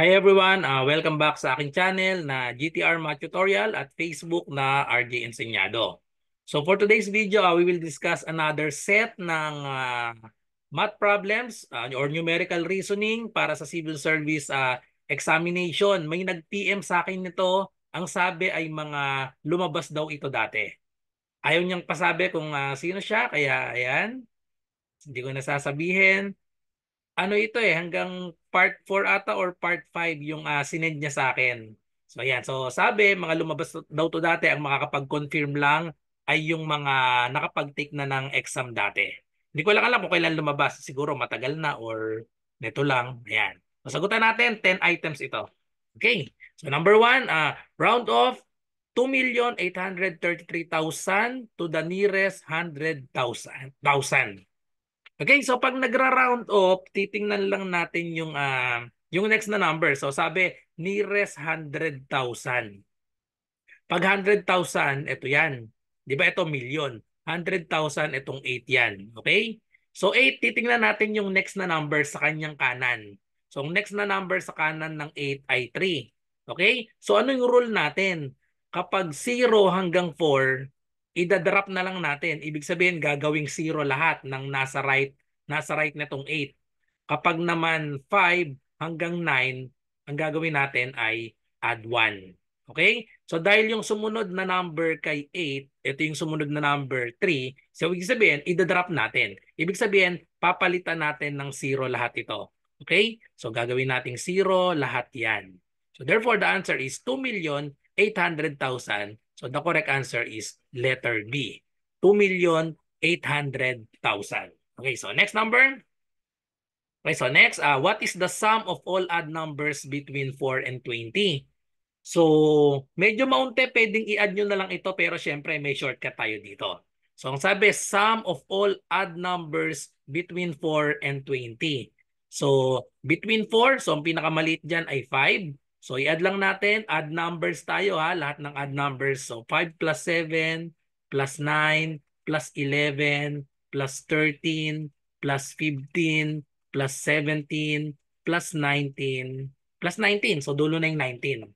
Hi everyone! Uh, welcome back sa aking channel na GTR Math Tutorial at Facebook na RJ Enseñado. So for today's video, uh, we will discuss another set ng uh, math problems uh, or numerical reasoning para sa civil service uh, examination. May nag-PM sa akin nito. Ang sabi ay mga lumabas daw ito dati. Ayaw niyang pasabi kung uh, sino siya, kaya ayan. Hindi ko nasasabihin ano ito eh, hanggang part 4 ata or part 5 yung uh, sinend niya sa akin. So ayan, so sabi, mga lumabas daw to dati, ang makakapag-confirm lang ay yung mga nakapag-take na ng exam dati. Hindi ko lang alam kung kailan lumabas. Siguro matagal na or neto lang. Ayan. Masagutan natin, 10 items ito. Okay. So number 1, uh, ah, round off 2,833,000 to the nearest 100,000. Okay, so pag nagra-round off, titingnan lang natin yung uh, yung next na number. So sabi, nearest 100,000. Pag 100,000, ito yan. Di ba ito million? 100,000, itong 8 yan. Okay? So 8, titingnan natin yung next na number sa kanyang kanan. So ang next na number sa kanan ng 8 ay 3. Okay? So ano yung rule natin? Kapag 0 hanggang 4, idadrop na lang natin. Ibig sabihin, gagawing 0 lahat ng nasa right nasa right na tong 8. Kapag naman 5 hanggang 9, ang gagawin natin ay add 1. Okay? So dahil yung sumunod na number kay 8, ito yung sumunod na number 3, so ibig sabihin, idadrop natin. Ibig sabihin, papalitan natin ng 0 lahat ito. Okay? So gagawin nating 0 lahat yan. So therefore, the answer is 2,800,000. So the correct answer is letter B. 2,800,000. Okay, so next number. Okay, so next, uh, what is the sum of all odd numbers between 4 and 20? So, medyo maunti, pwedeng i-add nyo na lang ito pero syempre may shortcut tayo dito. So, ang sabi, sum of all odd numbers between 4 and 20. So, between 4, so ang pinakamaliit dyan ay 5. So, i-add lang natin, add numbers tayo ha, lahat ng odd numbers. So, 5 plus 7 plus 9 plus 11 plus 13, plus 15, plus 17, plus 19, plus 19. So, dulo na yung 19.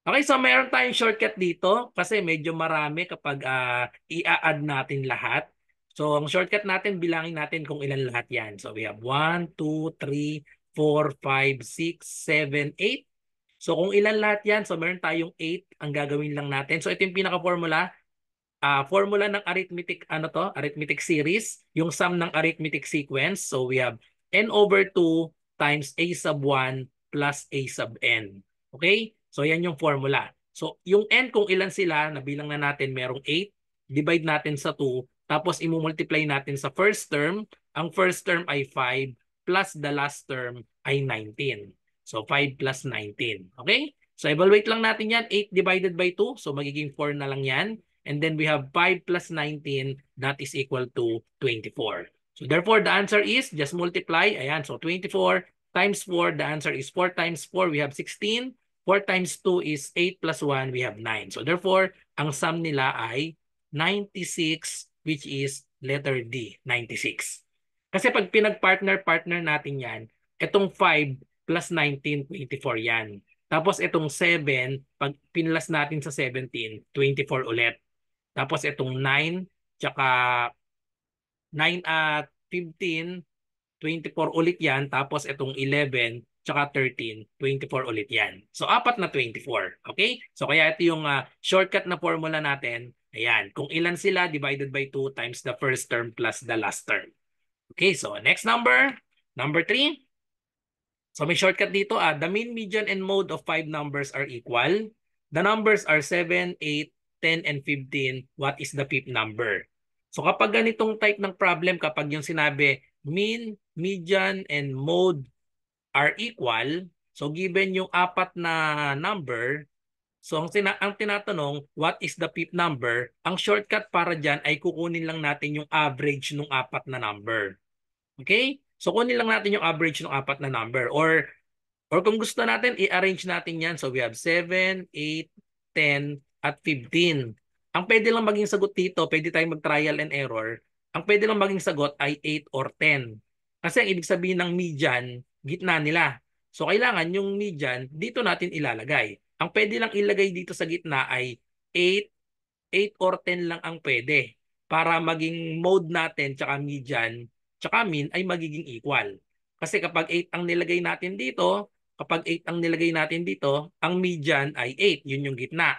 Okay, so meron tayong shortcut dito kasi medyo marami kapag uh, ah, i-add natin lahat. So, ang shortcut natin, bilangin natin kung ilan lahat yan. So, we have 1, 2, 3, 4, 5, 6, 7, 8. So, kung ilan lahat yan, so meron tayong 8 ang gagawin lang natin. So, ito yung pinaka-formula uh, formula ng arithmetic ano to arithmetic series yung sum ng arithmetic sequence so we have n over 2 times a sub 1 plus a sub n okay so yan yung formula so yung n kung ilan sila nabilang na natin merong 8 divide natin sa 2 tapos i-multiply natin sa first term ang first term ay 5 plus the last term ay 19 so 5 plus 19 okay So evaluate lang natin yan, 8 divided by 2. So magiging 4 na lang yan. And then we have 5 plus 19, that is equal to 24. So therefore, the answer is, just multiply, ayan, so 24 times 4, the answer is 4 times 4, we have 16. 4 times 2 is 8 plus 1, we have 9. So therefore, ang sum nila ay 96, which is letter D, 96. Kasi pag pinag-partner-partner natin yan, itong 5 plus 19, 24 yan. Tapos itong 7, pag pinlas natin sa 17, 24 ulit. Tapos itong 9, tsaka 9 at 15, 24 ulit yan. Tapos itong 11, tsaka 13, 24 ulit yan. So, apat na 24. Okay? So, kaya ito yung uh, shortcut na formula natin. Ayan. Kung ilan sila, divided by 2 times the first term plus the last term. Okay, so next number, number 3. So may shortcut dito. Ah, the mean, median, and mode of 5 numbers are equal. The numbers are 7, 8, 10 and 15, what is the fifth number? So kapag ganitong type ng problem, kapag yung sinabi mean, median, and mode are equal, so given yung apat na number, so ang, tina ang tinatanong, what is the fifth number? Ang shortcut para dyan ay kukunin lang natin yung average ng apat na number. Okay? So kunin lang natin yung average ng apat na number. Or, or kung gusto natin, i-arrange natin yan. So we have 7, 8, 10, at 15. Ang pwede lang maging sagot dito, pwede tayong mag-trial and error. Ang pwede lang maging sagot ay 8 or 10. Kasi ang ibig sabihin ng median, gitna nila. So kailangan yung median, dito natin ilalagay. Ang pwede lang ilagay dito sa gitna ay 8, 8 or 10 lang ang pwede para maging mode natin tsaka median tsaka mean ay magiging equal. Kasi kapag 8 ang nilagay natin dito, kapag 8 ang nilagay natin dito, ang median ay 8, yun yung gitna.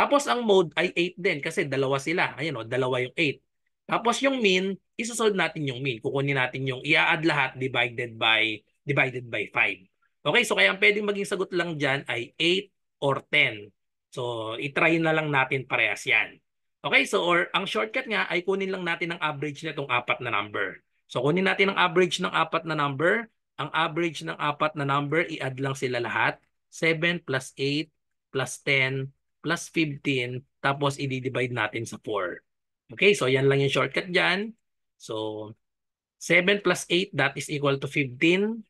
Tapos ang mode ay 8 din kasi dalawa sila. Ayan o, oh, dalawa yung 8. Tapos yung mean, isosolve natin yung mean. Kukunin natin yung i-add lahat divided by divided by 5. Okay, so kaya ang pwedeng maging sagot lang dyan ay 8 or 10. So, itry na lang natin parehas yan. Okay, so or ang shortcut nga ay kunin lang natin ang average na apat na number. So, kunin natin ang average ng apat na number. Ang average ng apat na number, i-add lang sila lahat. 7 plus 8 plus 10 plus 15 tapos i-divide natin sa 4. Okay, so yan lang yung shortcut dyan. So 7 plus 8 that is equal to 15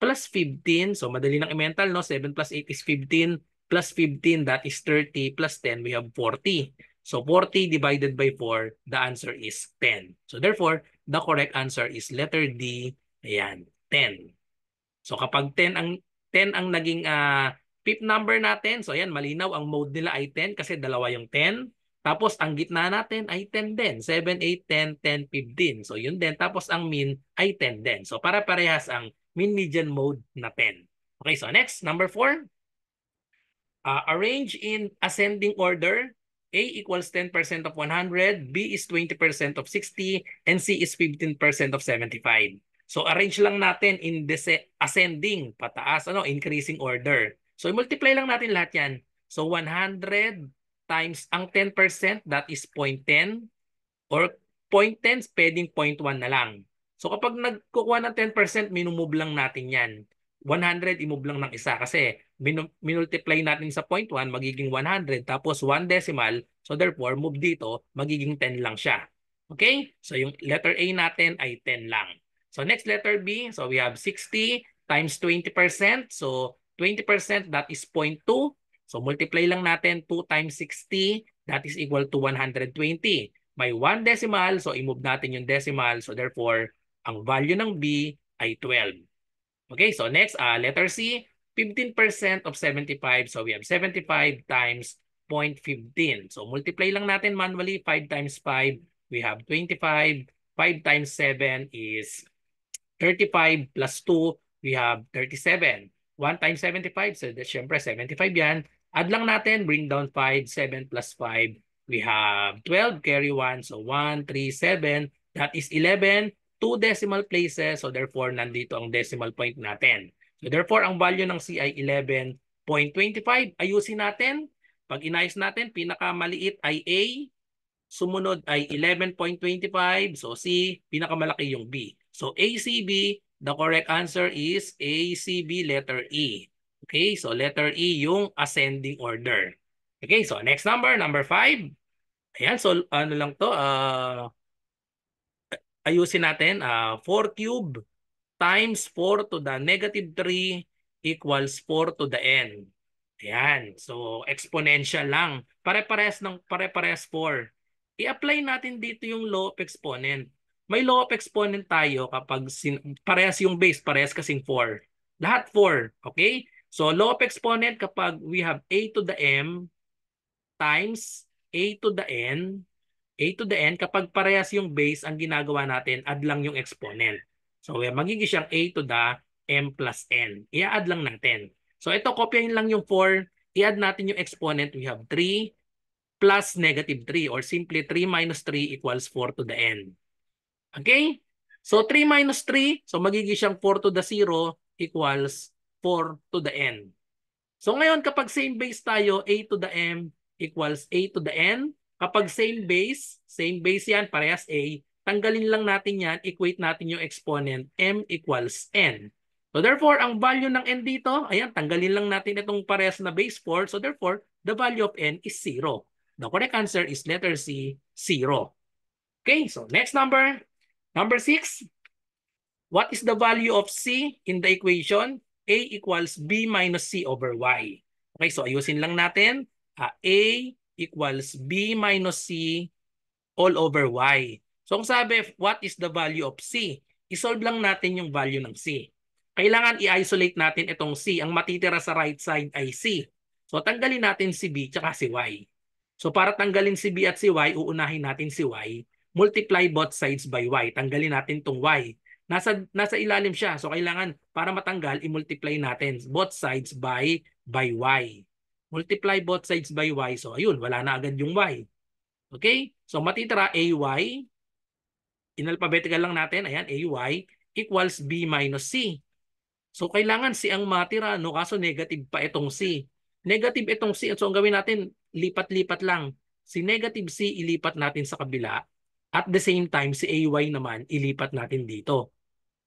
plus 15. So madali ng mental no? 7 plus 8 is 15 plus 15 that is 30 plus 10 we have 40. So 40 divided by 4 the answer is 10. So therefore the correct answer is letter D. Ayan, 10. So kapag 10 ang 10 ang naging uh, Pip number natin, so ayan, malinaw ang mode nila ay 10 kasi dalawa yung 10. Tapos ang gitna natin ay 10 din. 7, 8, 10, 10, 15. So yun din. Tapos ang mean ay 10 din. So para parehas ang mean median mode na 10. Okay, so next, number 4. Uh, ah, arrange in ascending order. A equals 10% of 100, B is 20% of 60, and C is 15% of 75. So arrange lang natin in ascending, pataas, ano, increasing order. So i-multiply lang natin lahat yan. So 100 times ang 10% that is 0.10 or 0.10 pwedeng 0.1 na lang. So kapag nagkukuha ng 10%, minumove lang natin yan. 100 imove lang ng isa kasi minultiply natin sa 0.1 magiging 100 tapos 1 decimal so therefore move dito magiging 10 lang siya. Okay? So yung letter A natin ay 10 lang. So next letter B, so we have 60 times 20%. So 20%, that is 0.2. So multiply lang natin 2 times 60, that is equal to 120. May 1 decimal, so i-move natin yung decimal. So therefore, ang value ng B ay 12. Okay, so next, uh, letter C, 15% of 75. So we have 75 times 0.15. So multiply lang natin manually, 5 times 5, we have 25. 5 times 7 is 35 plus 2, we have 37. 1 times 75, so syempre 75 yan. Add lang natin, bring down 5, 7 plus 5. We have 12, carry 1, so 1, 3, 7. That is 11, 2 decimal places, so therefore nandito ang decimal point natin. So therefore, ang value ng CI ay 11.25. Ayusin natin. Pag inayos natin, pinakamaliit ay A, sumunod ay 11.25, so C, pinakamalaki yung B. So ACB The correct answer is A, C, B, letter E. Okay, so letter E yung ascending order. Okay, so next number, number 5. Ayan, so ano lang to, uh, ayusin natin, uh, ah, 4 cube times 4 to the negative 3 equals 4 to the n. Ayan, so exponential lang. Pare-pares ng pare-pares 4. I-apply natin dito yung law of exponent may law of exponent tayo kapag sin- parehas yung base, parehas kasing 4. Lahat 4, okay? So law of exponent kapag we have a to the m times a to the n, a to the n, kapag parehas yung base, ang ginagawa natin, add lang yung exponent. So magiging siyang a to the m plus n. I-add lang natin. So ito, kopyahin lang yung 4. I-add natin yung exponent. We have 3 plus negative 3 or simply 3 minus 3 equals 4 to the n. Okay? So 3 minus 3, so magiging siyang 4 to the 0 equals 4 to the n. So ngayon kapag same base tayo, a to the m equals a to the n. Kapag same base, same base yan, parehas a, tanggalin lang natin yan, equate natin yung exponent, m equals n. So therefore, ang value ng n dito, ayan, tanggalin lang natin itong parehas na base 4. So therefore, the value of n is 0. The correct answer is letter C, 0. Okay, so next number, Number six, what is the value of C in the equation? A equals B minus C over Y. Okay, so ayusin lang natin. Uh, A equals B minus C all over Y. So kung sabi, what is the value of C? Isolve lang natin yung value ng C. Kailangan i-isolate natin itong C. Ang matitira sa right side ay C. So tanggalin natin si B at si Y. So para tanggalin si B at si Y, uunahin natin si Y multiply both sides by y. Tanggalin natin tong y. Nasa, nasa ilalim siya. So kailangan para matanggal, i-multiply natin both sides by, by y. Multiply both sides by y. So ayun, wala na agad yung y. Okay? So matitira ay, in alphabetical lang natin, ayan, ay equals b minus c. So kailangan c ang matira, no? Kaso negative pa itong c. Negative itong c. So ang gawin natin, lipat-lipat lang. Si negative c ilipat natin sa kabila at the same time, si AY naman, ilipat natin dito.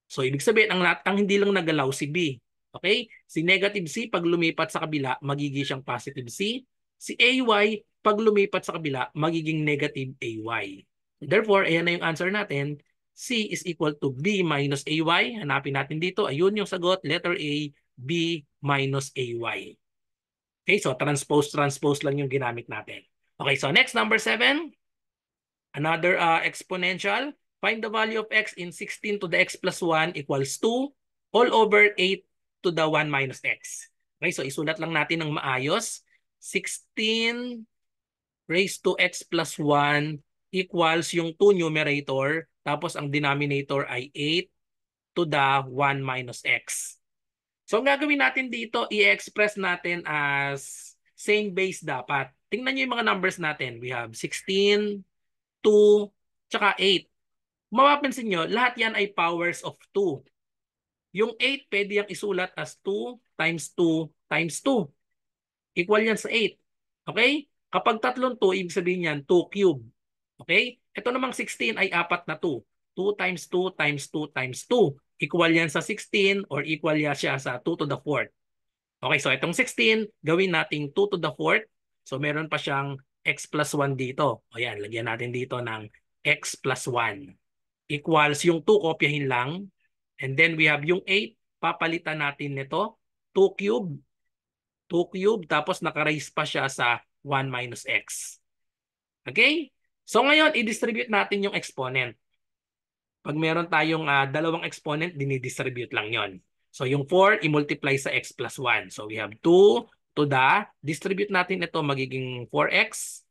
So, ibig sabihin, ang, ang hindi lang nagalaw si B. Okay? Si negative C, pag lumipat sa kabila, magiging siyang positive C. Si AY, pag lumipat sa kabila, magiging negative AY. Therefore, ayan na yung answer natin. C is equal to B minus AY. Hanapin natin dito. Ayun yung sagot. Letter A, B minus AY. Okay, so transpose, transpose lang yung ginamit natin. Okay, so next number 7. Another uh, exponential, find the value of x in 16 to the x plus 1 equals 2 all over 8 to the 1 minus x. Okay, so isulat lang natin ng maayos. 16 raised to x plus 1 equals yung 2 numerator tapos ang denominator ay 8 to the 1 minus x. So ang gagawin natin dito, i-express natin as same base dapat. Tingnan nyo yung mga numbers natin. We have 16 2, tsaka 8. Mapapansin nyo, lahat yan ay powers of 2. Yung 8 pwede yung isulat as 2 times 2 times 2. Equal yan sa 8. Okay? Kapag tatlong 2, ibig sabihin yan 2 cube. Okay? Ito namang 16 ay apat na 2. 2 times 2 times 2 times 2. Equal yan sa 16 or equal yan siya sa 2 to the 4th. Okay, so itong 16, gawin nating 2 to the 4th. So meron pa siyang x plus 1 dito. O yan, lagyan natin dito ng x plus 1 equals yung 2 kopyahin lang. And then we have yung 8. Papalitan natin nito. 2 cube. 2 cube. Tapos nakaraise pa siya sa 1 minus x. Okay? So ngayon, i-distribute natin yung exponent. Pag meron tayong uh, dalawang exponent, dinidistribute lang yon. So yung 4, i-multiply sa x plus 1. So we have 2 to the, distribute natin ito magiging 4x,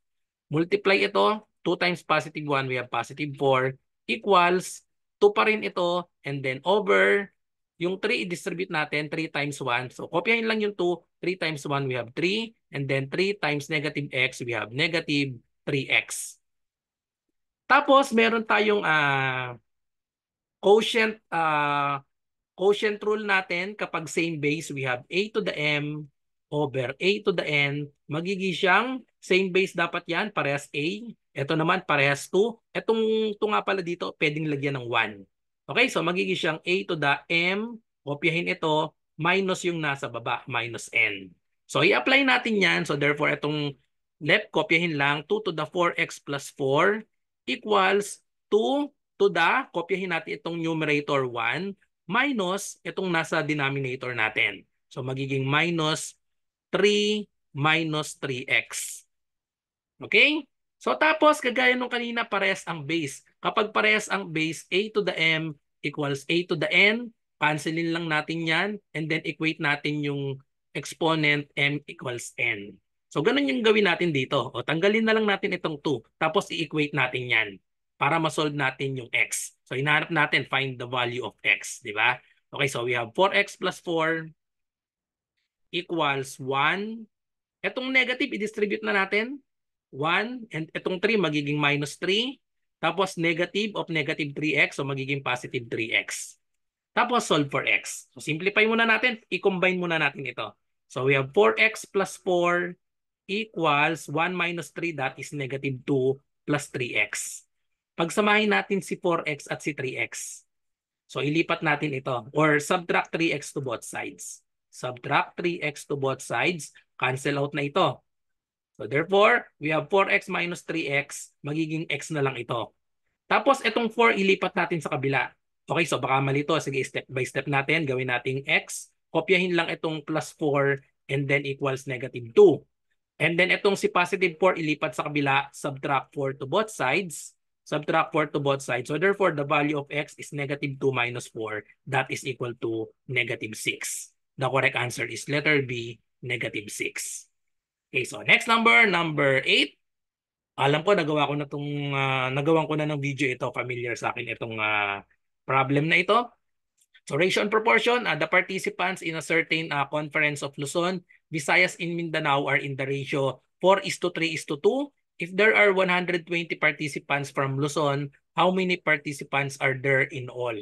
multiply ito, 2 times positive 1, we have positive 4, equals, 2 pa rin ito, and then over, yung 3 i-distribute natin, 3 times 1. So, kopyahin lang yung 2, 3 times 1, we have 3, and then 3 times negative x, we have negative 3x. Tapos, meron tayong uh, quotient, uh, quotient rule natin. Kapag same base, we have a to the m over a to the n, magiging siyang same base dapat yan, parehas a. Ito naman, parehas 2. Itong 2 nga pala dito, pwedeng lagyan ng 1. Okay, so magiging siyang a to the m, kopyahin ito, minus yung nasa baba, minus n. So i-apply natin yan. So therefore, itong left, kopyahin lang, 2 to the 4x plus 4 equals 2 to the, kopyahin natin itong numerator 1, minus itong nasa denominator natin. So magiging minus 3 minus 3x. Okay? So tapos, kagaya nung kanina, parehas ang base. Kapag parehas ang base, a to the m equals a to the n. Cancelin lang natin yan. And then equate natin yung exponent m equals n. So ganun yung gawin natin dito. O tanggalin na lang natin itong 2. Tapos i-equate natin yan para ma-solve natin yung x. So hinahanap natin, find the value of x. di ba? Okay, so we have 4x plus 4 equals 1. Itong negative, i-distribute na natin. 1. And itong 3, magiging minus 3. Tapos negative of negative 3x, so magiging positive 3x. Tapos solve for x. So simplify muna natin, i-combine muna natin ito. So we have 4x plus 4 equals 1 minus 3, that is negative 2 plus 3x. Pagsamahin natin si 4x at si 3x. So ilipat natin ito or subtract 3x to both sides subtract 3x to both sides, cancel out na ito. So therefore, we have 4x minus 3x, magiging x na lang ito. Tapos itong 4 ilipat natin sa kabila. Okay, so baka mali to. Sige, step by step natin. Gawin nating x. Kopyahin lang itong plus 4 and then equals negative 2. And then itong si positive 4 ilipat sa kabila, subtract 4 to both sides. Subtract 4 to both sides. So therefore, the value of x is negative 2 minus 4. That is equal to negative 6. The correct answer is letter B, negative 6. Okay, so next number, number 8. Alam ko, nagawa ko na itong, uh, ah, nagawan ko na ng video ito. Familiar sa akin itong uh, problem na ito. So ratio and proportion, uh, the participants in a certain uh, conference of Luzon, Visayas in Mindanao are in the ratio 4 is to 3 is to 2. If there are 120 participants from Luzon, how many participants are there in all?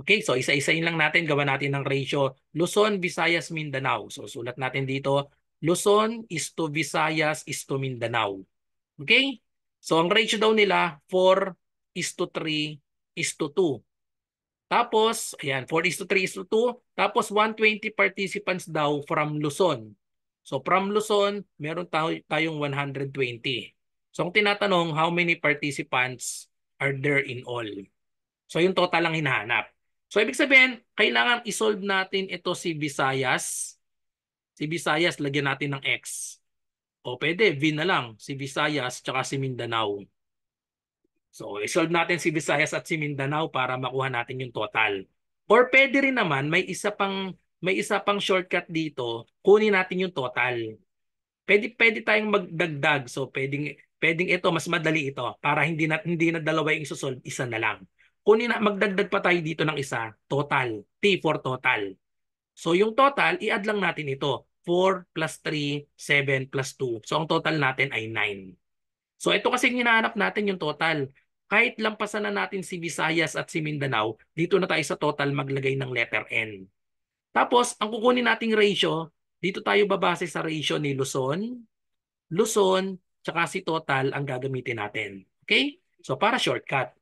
Okay, so isa isain lang natin, gawa natin ng ratio Luzon, Visayas, Mindanao. So sulat natin dito, Luzon is to Visayas is to Mindanao. Okay? So ang ratio daw nila, 4 is to 3 is to 2. Tapos, ayan, 4 is to 3 is to 2. Tapos 120 participants daw from Luzon. So from Luzon, meron tayong 120. So ang tinatanong, how many participants are there in all? So yung total lang hinahanap. So ibig sabihin, kailangan isolve natin ito si Visayas. Si Visayas, lagyan natin ng X. O pwede, V na lang. Si Visayas tsaka si Mindanao. So isolve natin si Visayas at si Mindanao para makuha natin yung total. Or pwede rin naman, may isa pang may isa pang shortcut dito, kunin natin yung total. Pwede pwede tayong magdagdag. So pwedeng pwedeng ito mas madali ito para hindi na hindi na dalawa yung isosolve, isa na lang kunin na, magdagdag pa tayo dito ng isa, total. T for total. So yung total, i-add lang natin ito. 4 plus 3, 7 plus 2. So ang total natin ay 9. So ito kasi hinahanap natin yung total. Kahit lampasan na natin si Visayas at si Mindanao, dito na tayo sa total maglagay ng letter N. Tapos, ang kukunin nating ratio, dito tayo babase sa ratio ni Luzon, Luzon, tsaka si total ang gagamitin natin. Okay? So para shortcut.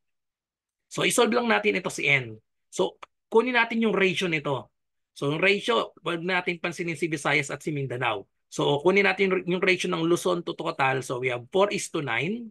So isolve lang natin ito si n. So kunin natin yung ratio nito. So yung ratio, wag natin pansinin si Visayas at si Mindanao. So kunin natin yung ratio ng Luzon to total. So we have 4 is to 9.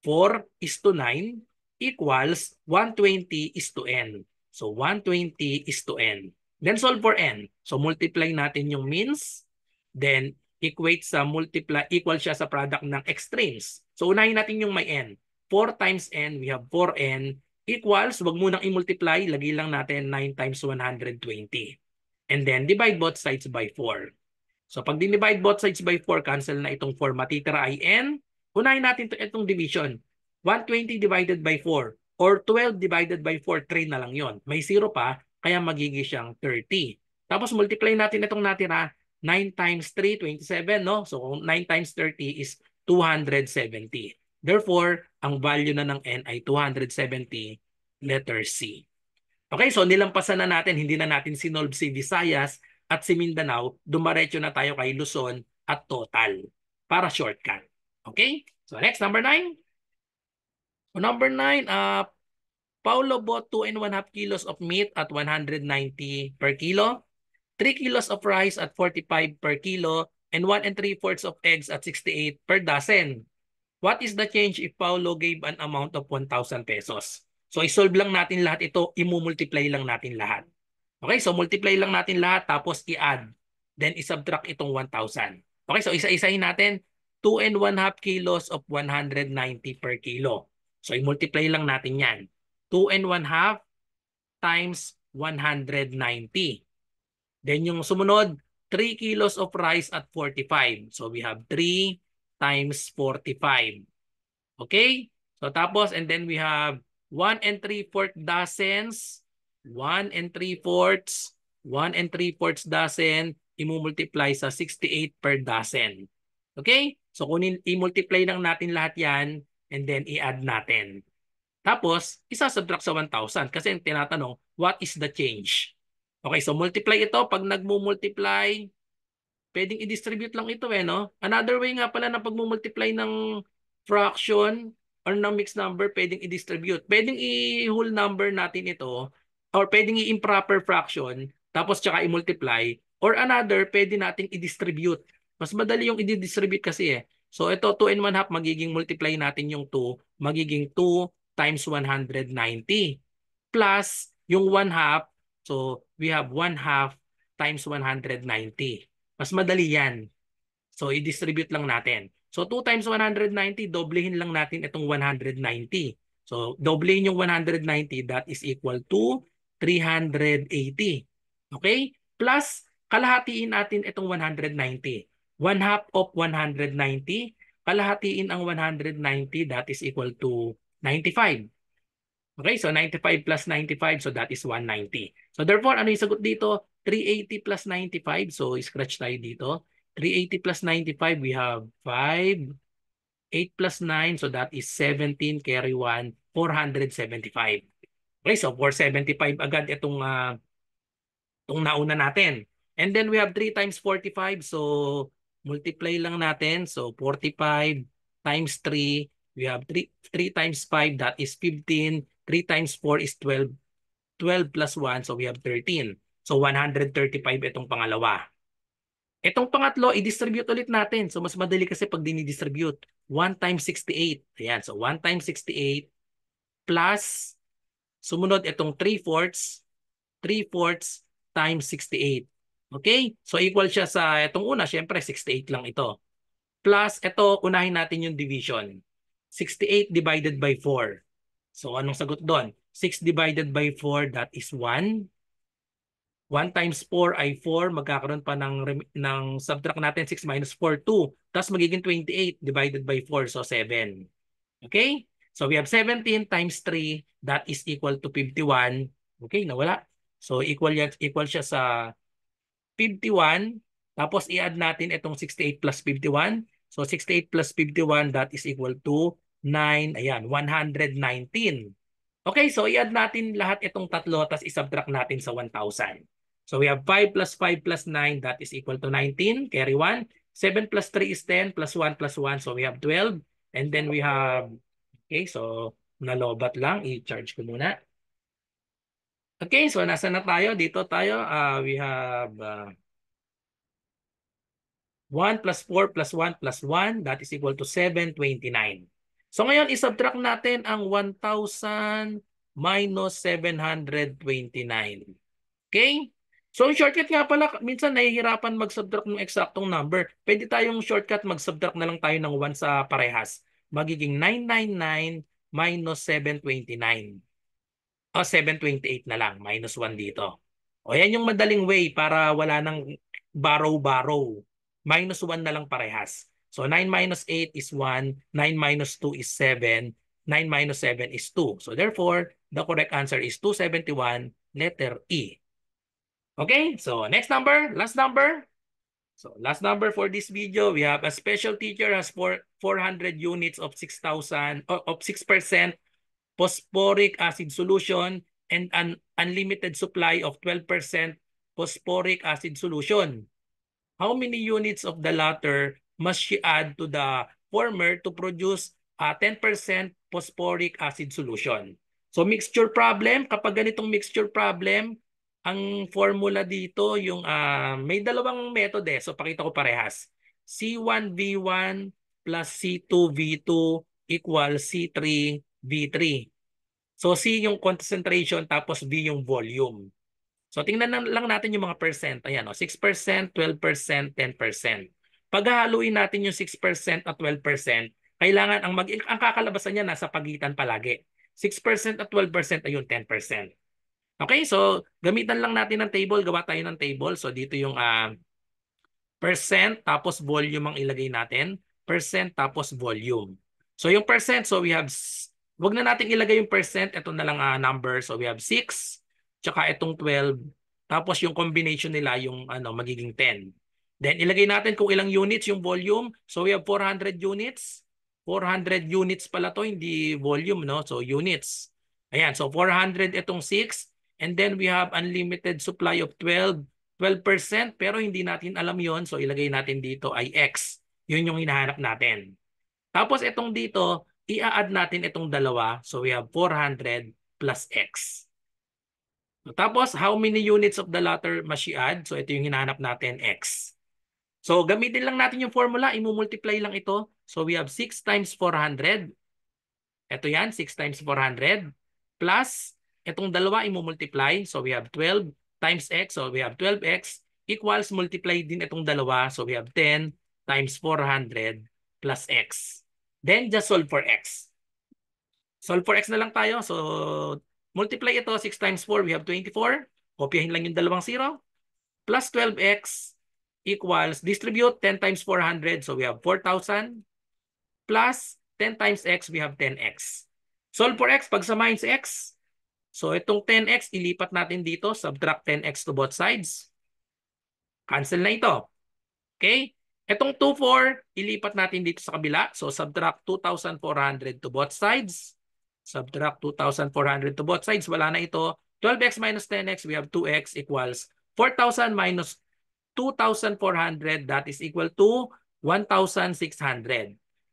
4 is to 9 equals 120 is to n. So 120 is to n. Then solve for n. So multiply natin yung means. Then equate sa multiply, equal siya sa product ng extremes. So unahin natin yung may n. 4 times n, we have 4n equals, wag mo nang i-multiply, lagi lang natin 9 times 120. And then divide both sides by 4. So pag dinivide both sides by 4, cancel na itong 4, matitira ay n. Unahin natin to, itong division. 120 divided by 4 or 12 divided by 4, 3 na lang yon. May 0 pa, kaya magiging siyang 30. Tapos multiply natin itong natira, 9 times 3, 27, no? So 9 times 30 is 270. Therefore, ang value na ng NI 270 letter C. Okay, so nilampasan na natin, hindi na natin sinolve si Visayas at si Mindanao, dumaretso na tayo kay Luzon at total para shortcut. Okay? So next, number 9. So number 9, uh, Paulo bought 2 and 1 half kilos of meat at 190 per kilo, 3 kilos of rice at 45 per kilo, and 1 and 3 fourths of eggs at 68 per dozen. What is the change if Paolo gave an amount of 1,000 pesos? So isolve lang natin lahat ito, I-multiply lang natin lahat. Okay, so multiply lang natin lahat tapos i-add. Then i-subtract itong 1,000. Okay, so isa-isahin natin 2 and 1 half kilos of 190 per kilo. So i-multiply lang natin yan. 2 and 1 half times 190. Then yung sumunod, 3 kilos of rice at 45. So we have 3 times 45. Okay? So tapos, and then we have 1 and 3 fourth dozens, 1 and 3 fourths, 1 and 3 fourths dozen, i-multiply sa 68 per dozen. Okay? So kunin, i-multiply lang natin lahat yan and then i-add natin. Tapos, isa-subtract sa 1,000 kasi tinatanong, what is the change? Okay, so multiply ito. Pag nag-multiply, pwedeng i-distribute lang ito eh, no? Another way nga pala na ng multiply ng fraction or ng mixed number, pwedeng i-distribute. Pwedeng i-whole number natin ito or pwedeng i-improper fraction tapos tsaka i-multiply or another, pwede nating i-distribute. Mas madali yung i-distribute kasi eh. So ito 2 and 1 half magiging multiply natin yung 2, magiging 2 times 190 plus yung 1 half. So we have 1 half times 190. Mas madali yan. So, i-distribute lang natin. So, 2 times 190, doblehin lang natin itong 190. So, doblehin yung 190, that is equal to 380. Okay? Plus, kalahatiin natin itong 190. 1 half of 190, kalahatiin ang 190, that is equal to 95. Okay, so 95 plus 95, so that is 190. So therefore, ano yung sagot dito? 380 plus 95, so scratch tayo dito. 380 plus 95, we have 5, 8 plus 9, so that is 17, carry 1, 475. Okay, so 475 agad itong, uh, itong nauna natin. And then we have 3 times 45, so multiply lang natin. So 45 times 3, we have 3, 3 times 5, that is 15. 3 times 4 is 12. 12 plus 1, so we have 13. So 135 itong pangalawa. Itong pangatlo, i-distribute ulit natin. So mas madali kasi pag dinidistribute. 1 times 68. Ayan, so 1 times 68 plus sumunod itong 3 fourths. 3 fourths times 68. Okay? So equal siya sa itong una, syempre 68 lang ito. Plus ito, unahin natin yung division. 68 divided by 4. So anong sagot doon? 6 divided by 4, that is 1. 1 times 4 ay 4, magkakaroon pa ng, ng subtract natin 6 minus 4, 2. Tapos magiging 28 divided by 4, so 7. Okay? So we have 17 times 3, that is equal to 51. Okay, nawala. So equal, yan, equal siya sa 51. Tapos i-add natin itong 68 plus 51. So 68 plus 51, that is equal to 9. Ayan, 119. Okay, so i-add natin lahat itong tatlo, tapos i-subtract natin sa 1,000. So we have 5 plus 5 plus 9, that is equal to 19, carry 1. 7 plus 3 is 10, plus 1 plus 1, so we have 12. And then we have, okay, so nalobat lang, i-charge ko muna. Okay, so nasa na tayo? Dito tayo, uh, we have uh, ah, 1 plus 4 plus 1 plus 1, that is equal to 729. So ngayon, isubtract natin ang 1,000 minus 729. Okay? So yung shortcut nga pala, minsan nahihirapan mag-subtract ng eksaktong number. Pwede tayong shortcut mag-subtract na lang tayo ng 1 sa parehas. Magiging 999 minus 729. O 728 na lang, minus 1 dito. O yan yung madaling way para wala nang borrow-borrow. Minus 1 na lang parehas. So 9 minus 8 is 1, 9 minus 2 is 7, 9 minus 7 is 2. So therefore, the correct answer is 271, letter E. Okay, so next number, last number. So last number for this video, we have a special teacher has four, 400 units of 6,000 of 6% phosphoric acid solution and an unlimited supply of 12% phosphoric acid solution. How many units of the latter must she add to the former to produce a 10% phosphoric acid solution? So mixture problem, kapag ganitong mixture problem, ang formula dito, yung uh, may dalawang method eh. So pakita ko parehas. C1V1 plus C2V2 equals C3V3. So C yung concentration tapos V yung volume. So tingnan lang natin yung mga percent. Ayan o, 6%, 12%, 10%. Paghahaluin natin yung 6% at 12%, kailangan ang, mag ang kakalabasan niya nasa pagitan palagi. 6% at 12% ayun 10%. Okay, so gamitan lang natin ng table. Gawa tayo ng table. So dito yung uh, percent tapos volume ang ilagay natin. Percent tapos volume. So yung percent, so we have, wag na natin ilagay yung percent. Ito na lang uh, number. So we have 6, tsaka itong 12. Tapos yung combination nila, yung ano, magiging 10. Then ilagay natin kung ilang units yung volume. So we have 400 units. 400 units pala to, hindi volume, no? So units. Ayan, so 400 itong 6 And then we have unlimited supply of 12, 12% pero hindi natin alam yon So ilagay natin dito ay X. Yun yung hinahanap natin. Tapos itong dito, i-add natin itong dalawa. So we have 400 plus X. Tapos, how many units of the latter must add? So ito yung hinahanap natin, X. So gamitin lang natin yung formula. I-multiply lang ito. So we have 6 times 400. Ito yan, 6 times 400 plus Itong dalawa i multiply. So we have 12 times x. So we have 12x equals multiply din itong dalawa. So we have 10 times 400 plus x. Then just solve for x. Solve for x na lang tayo. So multiply ito 6 times 4. We have 24. Kopyahin lang yung dalawang 0. Plus 12x equals distribute 10 times 400. So we have 4,000 plus 10 times x. We have 10x. Solve for x. Pagsamahin sa x, So itong 10x, ilipat natin dito. Subtract 10x to both sides. Cancel na ito. Okay? Itong 2,4, ilipat natin dito sa kabila. So subtract 2,400 to both sides. Subtract 2,400 to both sides. Wala na ito. 12x minus 10x, we have 2x equals 4,000 minus 2,400. That is equal to 1,600.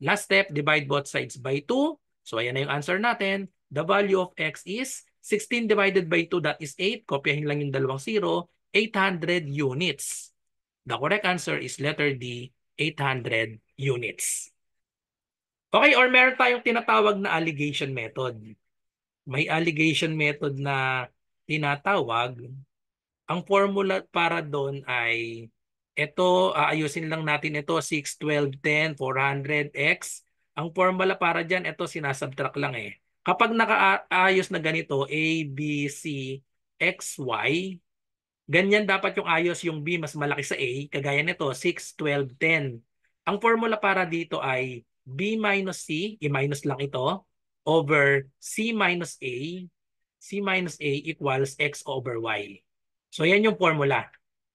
Last step, divide both sides by 2. So ayan na yung answer natin. The value of x is 16 divided by 2, that is 8. Kopyahin lang yung dalawang 0. 800 units. The correct answer is letter D, 800 units. Okay, or meron tayong tinatawag na allegation method. May allegation method na tinatawag. Ang formula para doon ay ito, aayusin lang natin ito, 6, 12, 10, 400, x. Ang formula para dyan, ito sinasubtract lang eh. Kapag nakaayos na ganito, A, B, C, X, Y, ganyan dapat yung ayos yung B mas malaki sa A, kagaya nito, 6, 12, 10. Ang formula para dito ay B minus C, i-minus lang ito, over C minus A, C minus A equals X over Y. So yan yung formula.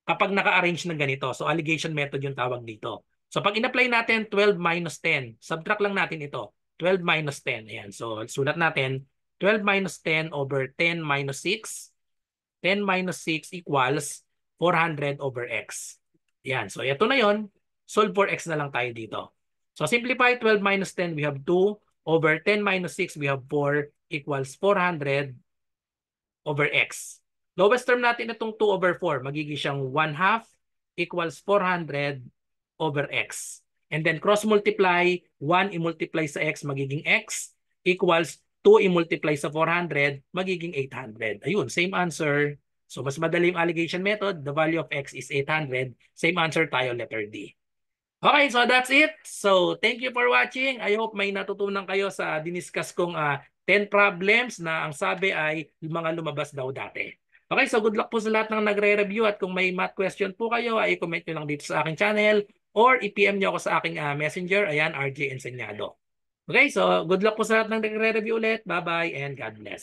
Kapag naka-arrange ng ganito, so allegation method yung tawag dito. So pag in-apply natin 12 minus 10, subtract lang natin ito. 12 minus 10. Ayan. So, sulat natin. 12 minus 10 over 10 minus 6. 10 minus 6 equals 400 over x. Ayan. So, ito na yon Solve for x na lang tayo dito. So, simplify 12 minus 10, we have 2. Over 10 minus 6, we have 4 equals 400 over x. Lowest term natin itong 2 over 4. Magiging siyang 1 half equals 400 over x. And then cross-multiply, 1 i-multiply sa x magiging x equals 2 i-multiply sa 400 magiging 800. Ayun, same answer. So mas madali yung allegation method. The value of x is 800. Same answer tayo, letter D. Okay, so that's it. So thank you for watching. I hope may natutunan kayo sa diniscuss kong uh, ah, 10 problems na ang sabi ay mga lumabas daw dati. Okay, so good luck po sa lahat ng nagre-review at kung may math question po kayo, ay comment nyo lang dito sa akin channel or i-PM nyo ako sa aking uh, messenger, ayan, RJ Enseñado. Okay, so good luck po sa lahat ng nagre-review ulit. Bye-bye and God bless.